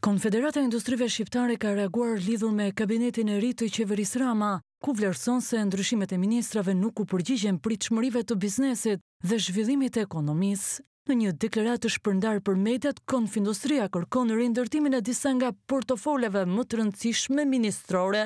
Konfederata Industrive Shqiptare ka reaguar lidhur me kabinetin e rritë të qeveris Rama, ku vlerëson se ndryshimet e ministrave nuk u përgjigjen prit shmërive të biznesit dhe zhvillimit e ekonomis. Në një deklarat të shpërndar për medjat, Konfindustria kërkon në rindërtimin e disa nga portofoleve më të rëndësishme ministrore.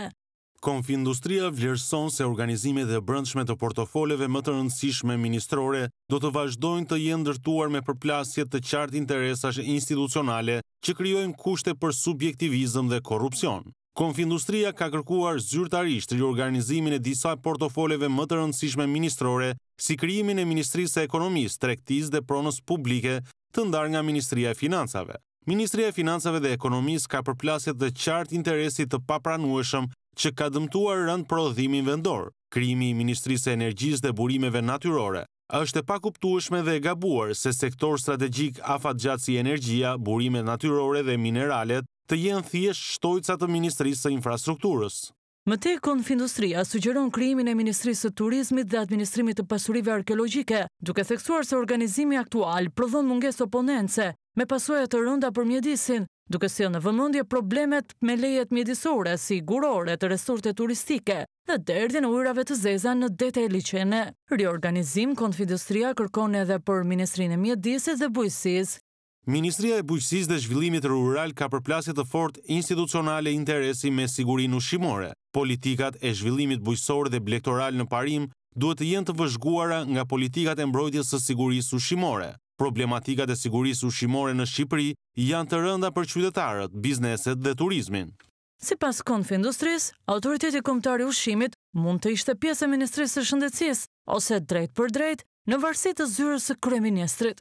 Konfindustria vlerëson se organizime dhe brëndshme të portofoleve më të rëndësishme ministrore do të vazhdojnë të jendërtuar me përplasjet të qartë interesash institucionale që kryojnë kushte për subjektivizm dhe korupcion. Konfindustria ka kërkuar zyrtarisht riorganizimin e disa portofoleve më të rëndësishme ministrore, si kryimin e Ministrisë e Ekonomisë, Trektis dhe Pronës Publike të ndar nga Ministria e Financave. Ministria e Financave dhe Ekonomisë ka përplasjet dhe qartë interesit të papranueshëm që ka dëmtuar rëndë prodhimin vendor, kryimi i Ministrisë e Energjisë dhe Burimeve Natyrore, është e pakuptueshme dhe e gabuar se sektor strategjik afat gjatë si energjia, burimet natyrore dhe mineralet të jenë thjesht shtojtësa të Ministrisë e Infrastrukturës. Më te, Konfindustria sugjeron kryimin e Ministrisë të Turizmit dhe Administrimit të Pasurive Arkeologike, duke theksuar se organizimi aktual prodhon munges oponense me pasojat të rënda për mjedisin, duke se në vëmëndje problemet me lejet mjedisore si gurore të resurte turistike dhe derdje në ujrave të zeza në dete e liqene. Riorganizim, Konfindustria kërkon edhe për Ministrinë e Mjedisit dhe Bujësis Ministria e Bujqësisë dhe Zhvillimit Rural ka përplasje të fort institucionale interesi me sigurin ushqimore. Politikat e zhvillimit bujqësor dhe blektoral në parim duhet të jenë të vëzhguara nga politikat e mbrojtjes së sigurisë ushqimore. Problematikat e sigurisë ushqimore në Shqipëri janë të rënda për qytetarët, bizneset dhe turizmin. Si pas konfë industris, autoriteti komptari ushqimit mund të ishte pjesë e ministrisë së shëndecis, ose drejt për drejt në varsit të zyrës së kreministrit.